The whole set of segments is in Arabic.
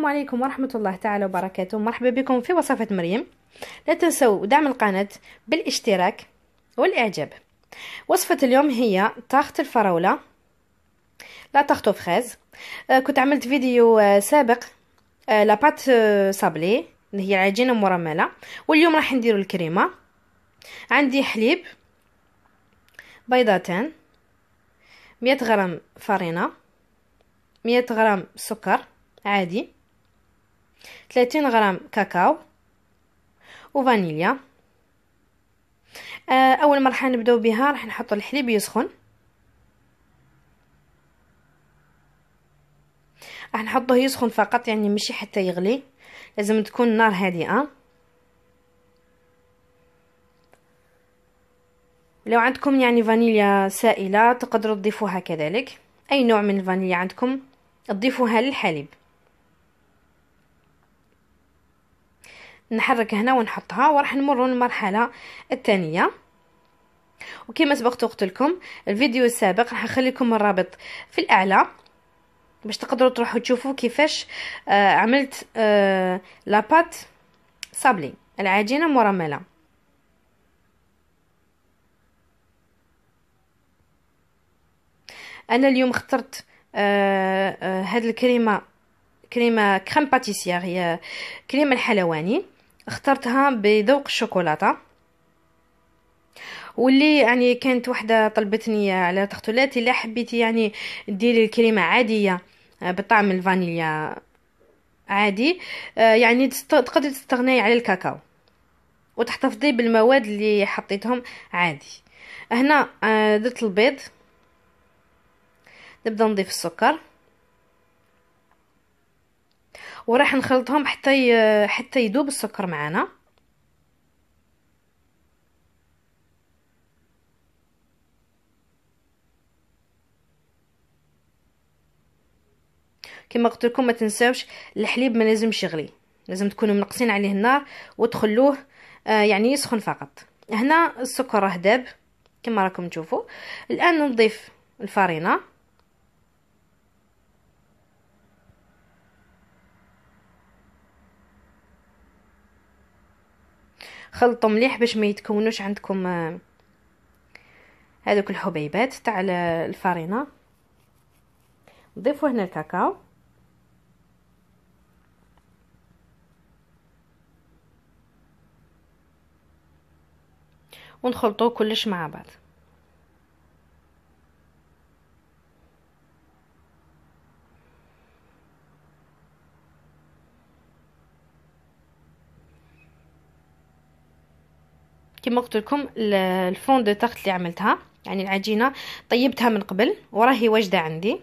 السلام عليكم ورحمة الله تعالى وبركاته مرحبا بكم في وصفة مريم لا تنسوا دعم القناة بالاشتراك والإعجاب وصفة اليوم هي طاخت الفراولة لا تخطو فخاز آه، كنت عملت فيديو آه، سابق آه، لابات صابلي اللي هي عجينة مرملة واليوم راح نديرو الكريمة عندي حليب بيضتان مية غرام فرينة مية غرام سكر عادي 30 غرام كاكاو وفانيليا آه، اول مرحله نبداو بها راح نحطو الحليب يسخن راح نحطوه يسخن فقط يعني ماشي حتى يغلي لازم تكون النار هادئه لو عندكم يعني فانيليا سائله تقدروا تضيفوها كذلك اي نوع من الفانيليا عندكم تضيفوها للحليب نحرك هنا ونحطها وراح نمر للمرحله الثانيه وكما سبقت قلت لكم الفيديو السابق راح نخلي لكم الرابط في الاعلى باش تقدروا تروحوا تشوفوا كيفاش آه عملت آه لاباط صابلي العجينه مرمله انا اليوم اخترت آه آه هاد الكريمه كريمه كريم باتيسيير هي كريمه الحلواني اخترتها بذوق الشوكولاته واللي يعني كانت وحده طلبتني على تختلات لا حبيتي يعني ديري الكريمه عاديه آه، بطعم الفانيليا عادي آه، يعني تقدري تستغني على الكاكاو وتحتفظي بالمواد اللي حطيتهم عادي هنا آه، درت البيض نبدا نضيف السكر وراح نخلطهم حتى ي... حتى يذوب السكر معنا كما قلت لكم ما تنساوش الحليب ما لازمش يغلي لازم تكونوا منقصين عليه النار وتخلوه آه يعني يسخن فقط هنا السكر راه داب كما راكم تشوفوا الان نضيف الفرينه خلطوا مليح باش ما يتكونوش عندكم آه، هذوك الحبيبات تاع الفرينه نضيفوا هنا الكاكاو ونخلطوه كلش مع بعض كما قلت لكم الفون دو اللي عملتها يعني العجينه طيبتها من قبل وراهي واجده عندي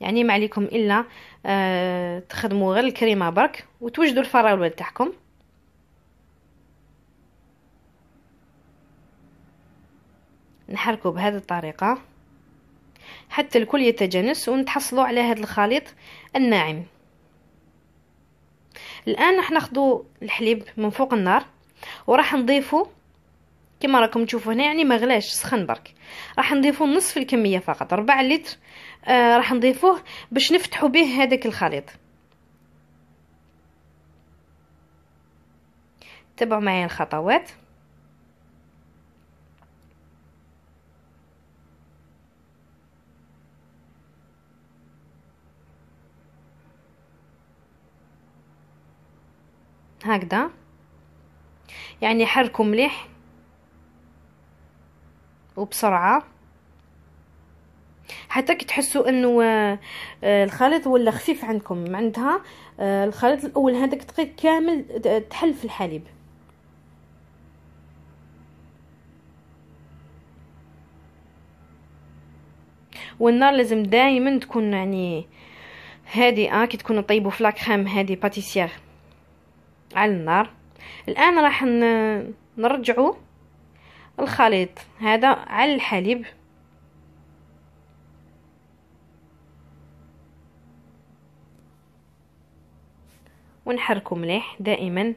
يعني ما عليكم الا آه، تخدموا غير الكريمه برك وتوجدوا الفراوله تاعكم نحركوا بهذه الطريقه حتى الكل يتجانس ونتحصلوا على هذا الخليط الناعم الان راح ناخذ الحليب من فوق النار وراح نضيفه كما راكم تشوفوا هنا يعني ما غلاش سخن برك راح نضيفو نصف الكميه فقط 4 لتر آه راح نضيفوه باش نفتحوا به هذاك الخليط تبعوا معايا الخطوات هكذا يعني حركوا مليح وبسرعه حتى كي تحسوا انه آه، الخليط ولا خفيف عندكم عندها آه، الخليط الاول هذاك دقيق كامل تحل في الحليب والنار لازم دائما تكون يعني هادئه كي تكونوا طيبوا في لاكريم هادي باتيسيير على النار الان راح نرجعو الخليط هذا على الحليب ونحركو مليح دائما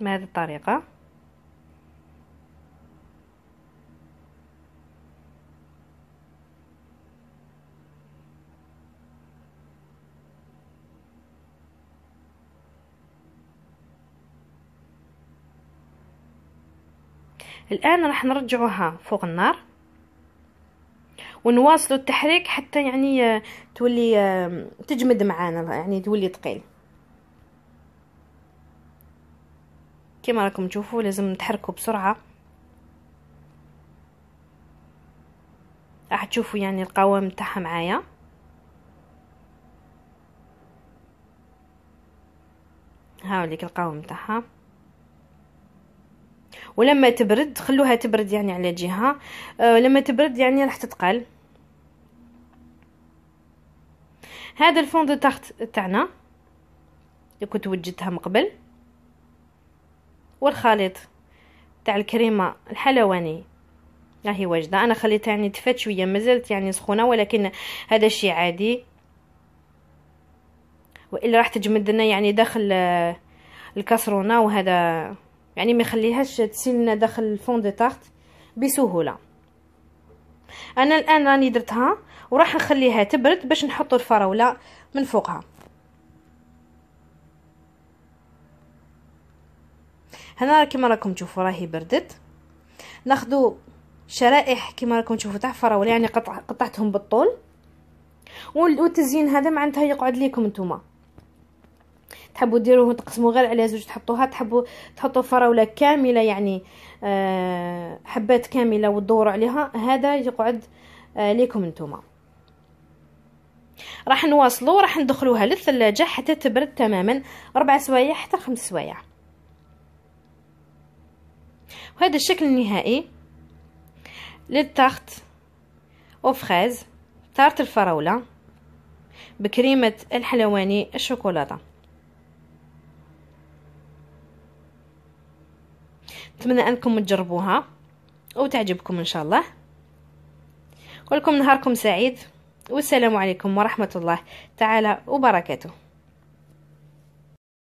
بهذه الطريقه الان راح نرجعوها فوق النار ونواصلوا التحريك حتى يعني آه، تولي آه، تجمد معانا يعني تولي ثقيل كما راكم تشوفوا لازم نتحركوا بسرعه راح تشوفوا يعني القوام تاعها معايا هاوليك القوام تاعها ولما تبرد خلوها تبرد يعني على جهه أه لما تبرد يعني راح تتقل هذا الفون دو تارت تاعنا اللي كنت وجدتها من قبل والخليط تاع الكريمه الحلواني راهي واجده انا خليتها يعني تفات شويه مازالت يعني سخونه ولكن هذا الشيء عادي والا راح تجمد لنا يعني داخل آه، الكسرونه وهذا يعني ما يخليهاش تسيل لنا داخل الفون دو تارت بسهوله انا الان راني درتها وراح نخليها تبرد باش نحط الفراوله من فوقها هنا كما راكم تشوفوا راهي بردت ناخذ شرائح كما راكم تشوفوا تاع الفراوله يعني قطع قطعتهم بالطول والتزيين هذا معناتها يقعد ليكم نتوما تحبوا ديروه تقسموا غير على زوج تحطوها تحبوا تحطوا فراوله كامله يعني أه حبات كامله وتدوروا عليها هذا يقعد أه ليكم نتوما راح نواصلوا راح ندخلوها للثلاجه حتى تبرد تماما ربع سوايع حتى خمس سوايع وهذا الشكل النهائي للتارت فريز تارت الفراوله بكريمه الحلواني الشوكولاته نتمنى انكم تجربوها وتعجبكم ان شاء الله ولكم نهاركم سعيد والسلام عليكم ورحمه الله تعالى وبركاته